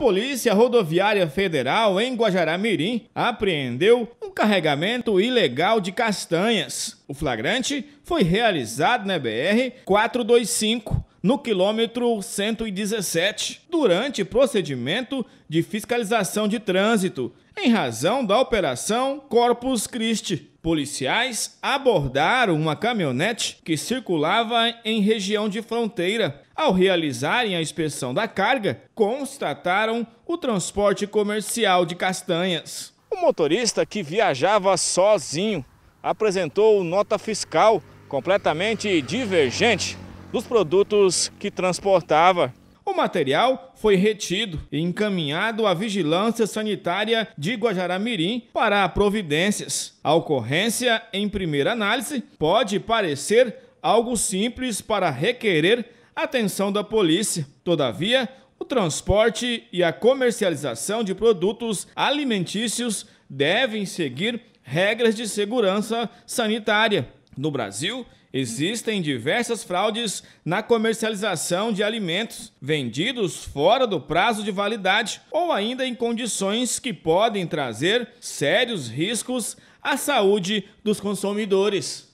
Polícia Rodoviária Federal em Guajará-Mirim apreendeu um carregamento ilegal de castanhas. O flagrante foi realizado na BR 425 no quilômetro 117, durante procedimento de fiscalização de trânsito, em razão da operação Corpus Christi. Policiais abordaram uma caminhonete que circulava em região de fronteira. Ao realizarem a inspeção da carga, constataram o transporte comercial de castanhas. O motorista que viajava sozinho apresentou nota fiscal completamente divergente dos produtos que transportava material foi retido e encaminhado à Vigilância Sanitária de Guajaramirim para providências. A ocorrência, em primeira análise, pode parecer algo simples para requerer atenção da polícia. Todavia, o transporte e a comercialização de produtos alimentícios devem seguir regras de segurança sanitária no Brasil, existem diversas fraudes na comercialização de alimentos vendidos fora do prazo de validade ou ainda em condições que podem trazer sérios riscos à saúde dos consumidores.